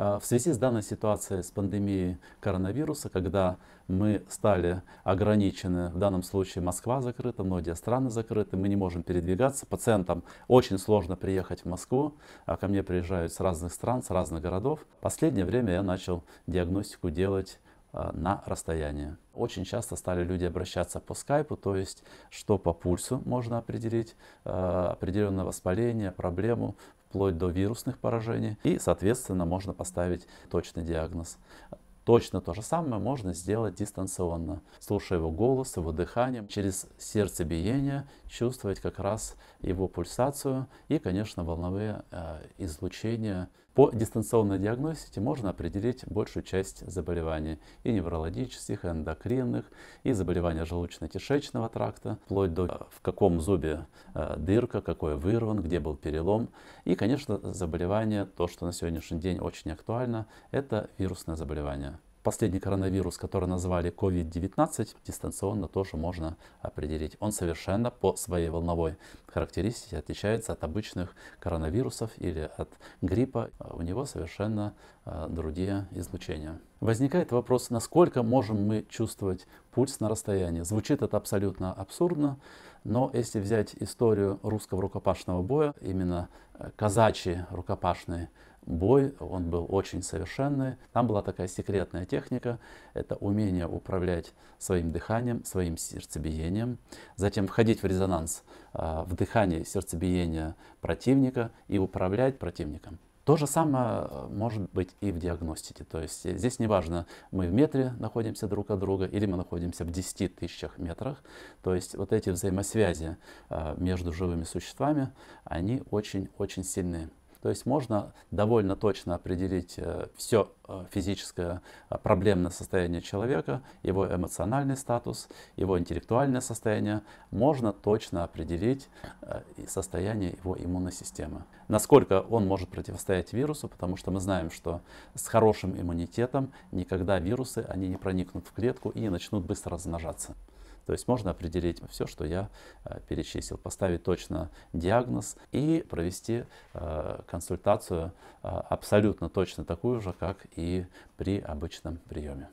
А, в связи с данной ситуацией с пандемией коронавируса, когда мы стали ограничены, в данном случае Москва закрыта, многие страны закрыты, мы не можем передвигаться, пациентам очень сложно приехать в Москву, а ко мне приезжают с разных стран, с разных городов. Последнее время я начал диагностику делать а, на расстоянии. Очень часто стали люди обращаться по скайпу, то есть что по пульсу можно определить, а, определенное воспаление, проблему вплоть до вирусных поражений. И, соответственно, можно поставить точный диагноз Точно то же самое можно сделать дистанционно, слушая его голос, его дыхание, через сердцебиение чувствовать как раз его пульсацию и, конечно, волновые э, излучения. По дистанционной диагностике можно определить большую часть заболеваний и неврологических, и эндокринных, и заболевания желудочно-кишечного тракта, вплоть до э, в каком зубе э, дырка, какой вырван, где был перелом. И, конечно, заболевание, то, что на сегодняшний день очень актуально, это вирусное заболевание. Последний коронавирус, который назвали COVID-19, дистанционно тоже можно определить. Он совершенно по своей волновой характеристике отличается от обычных коронавирусов или от гриппа. У него совершенно э, другие излучения. Возникает вопрос, насколько можем мы чувствовать пульс на расстоянии. Звучит это абсолютно абсурдно, но если взять историю русского рукопашного боя, именно э, казачьи рукопашные бой, он был очень совершенный. Там была такая секретная техника, это умение управлять своим дыханием, своим сердцебиением, затем входить в резонанс э, в дыхание сердцебиения противника и управлять противником. То же самое э, может быть и в диагностике. То есть здесь неважно, мы в метре находимся друг от друга или мы находимся в 10 тысячах метрах. То есть вот эти взаимосвязи а, между живыми существами, они очень-очень сильные. То есть можно довольно точно определить э, все Э, физическое э, проблемное состояние человека, его эмоциональный статус, его интеллектуальное состояние, можно точно определить э, состояние его иммунной системы. Насколько он может противостоять вирусу, потому что мы знаем, что с хорошим иммунитетом никогда вирусы они не проникнут в клетку и начнут быстро размножаться. То есть можно определить все, что я перечислил, поставить точно диагноз и провести консультацию абсолютно точно такую же, как и при обычном приеме.